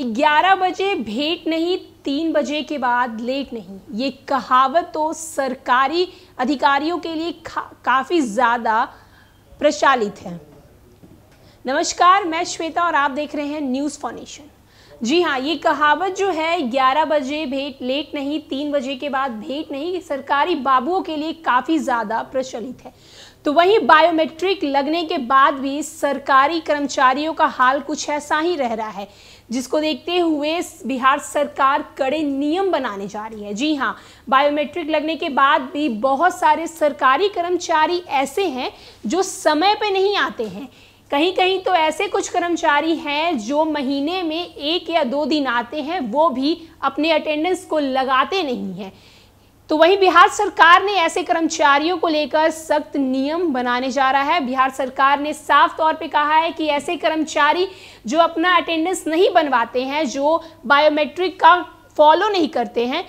ग्यारह बजे भेंट नहीं तीन बजे के बाद लेट नहीं ये कहावत तो सरकारी अधिकारियों के लिए काफ़ी ज़्यादा प्रचलित है नमस्कार मैं श्वेता और आप देख रहे हैं न्यूज़ फॉर्नेशन जी हाँ ये कहावत जो है 11 बजे भेंट लेट नहीं तीन बजे के बाद भेंट नहीं सरकारी बाबुओं के लिए काफ़ी ज़्यादा प्रचलित है तो वहीं बायोमेट्रिक लगने के बाद भी सरकारी कर्मचारियों का हाल कुछ ऐसा ही रह रहा है जिसको देखते हुए बिहार सरकार कड़े नियम बनाने जा रही है जी हाँ बायोमेट्रिक लगने के बाद भी बहुत सारे सरकारी कर्मचारी ऐसे हैं जो समय पे नहीं आते हैं कहीं कहीं तो ऐसे कुछ कर्मचारी हैं जो महीने में एक या दो दिन आते हैं वो भी अपने अटेंडेंस को लगाते नहीं हैं तो वहीं बिहार सरकार ने ऐसे कर्मचारियों को लेकर सख्त नियम बनाने जा रहा है बिहार सरकार ने साफ तौर पे कहा है कि ऐसे कर्मचारी जो अपना अटेंडेंस नहीं बनवाते हैं जो बायोमेट्रिक का फॉलो नहीं करते हैं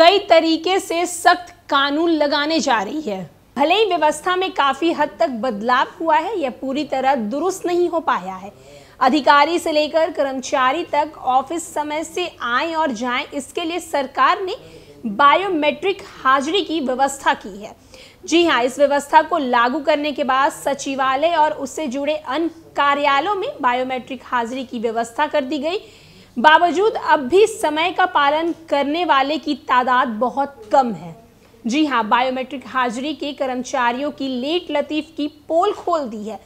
कई तरीके से सख्त कानून लगाने जा रही है भले ही व्यवस्था में काफ़ी हद तक बदलाव हुआ है यह पूरी तरह दुरुस्त नहीं हो पाया है अधिकारी से लेकर कर्मचारी तक ऑफिस समय से आए और जाए इसके लिए सरकार ने बायोमेट्रिक हाजिरी की व्यवस्था की है जी हाँ इस व्यवस्था को लागू करने के बाद सचिवालय और उससे जुड़े अन्य कार्यालयों में बायोमेट्रिक हाजिरी की व्यवस्था कर दी गई बावजूद अब भी समय का पालन करने वाले की तादाद बहुत कम है जी हाँ बायोमेट्रिक हाजिरी के कर्मचारियों की लेट लतीफ की पोल खोल दी है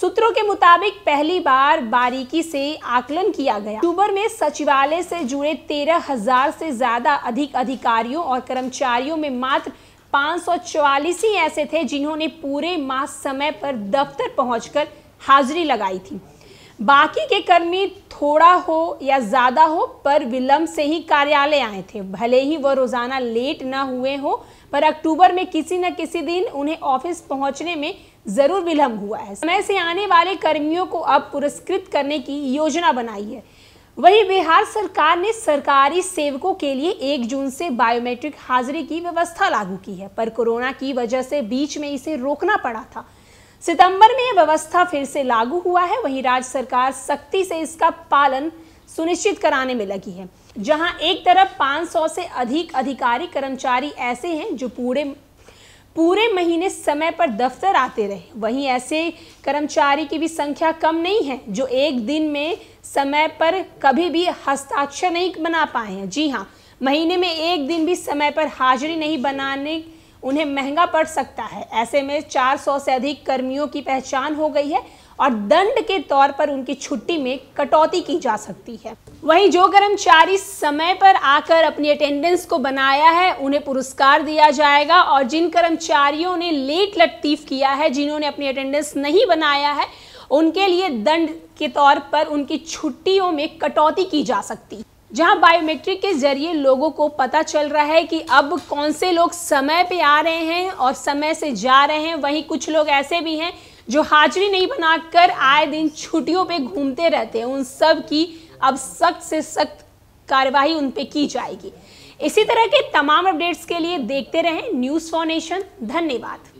सूत्रों के मुताबिक पहली बार बारीकी से आकलन किया गया अक्टूबर में सचिवालय से जुड़े तेरह हजार से ज्यादा अधिक अधिकारियों और कर्मचारियों में मात्र पाँच ही ऐसे थे जिन्होंने पूरे माह समय पर दफ्तर पहुंचकर हाजिरी लगाई थी बाकी के कर्मी थोड़ा हो या ज़्यादा हो पर विलंब से ही कार्यालय आए थे भले ही वह रोज़ाना लेट ना हुए हो पर अक्टूबर में किसी न किसी दिन उन्हें ऑफिस पहुंचने में ज़रूर विलंब हुआ है समय से आने वाले कर्मियों को अब पुरस्कृत करने की योजना बनाई है वहीं बिहार सरकार ने सरकारी सेवकों के लिए एक जून से बायोमेट्रिक हाजिरी की व्यवस्था लागू की है पर कोरोना की वजह से बीच में इसे रोकना पड़ा था सितंबर में यह व्यवस्था फिर से लागू हुआ है वहीं राज्य सरकार सख्ती से इसका पालन सुनिश्चित कराने में लगी है जहां एक तरफ 500 से अधिक अधिकारी कर्मचारी ऐसे हैं जो पूरे पूरे महीने समय पर दफ्तर आते रहे वहीं ऐसे कर्मचारी की भी संख्या कम नहीं है जो एक दिन में समय पर कभी भी हस्ताक्षर नहीं बना पाए हैं जी हाँ महीने में एक दिन भी समय पर हाजिरी नहीं बनाने उन्हें महंगा पड़ सकता है ऐसे में 400 से अधिक कर्मियों की पहचान हो गई है और दंड के तौर पर उनकी छुट्टी में कटौती की जा सकती है वहीं जो कर्मचारी समय पर आकर अपनी अटेंडेंस को बनाया है उन्हें पुरस्कार दिया जाएगा और जिन कर्मचारियों ने लेट लतीफ किया है जिन्होंने अपनी अटेंडेंस नहीं बनाया है उनके लिए दंड के तौर पर उनकी छुट्टियों में कटौती की जा सकती जहां बायोमेट्रिक के जरिए लोगों को पता चल रहा है कि अब कौन से लोग समय पे आ रहे हैं और समय से जा रहे हैं वहीं कुछ लोग ऐसे भी हैं जो हाजिरी नहीं बनाकर आए दिन छुट्टियों पे घूमते रहते हैं उन सब की अब सख्त से सख्त कार्यवाही उन पे की जाएगी इसी तरह के तमाम अपडेट्स के लिए देखते रहें न्यूज़ फॉर नेशन धन्यवाद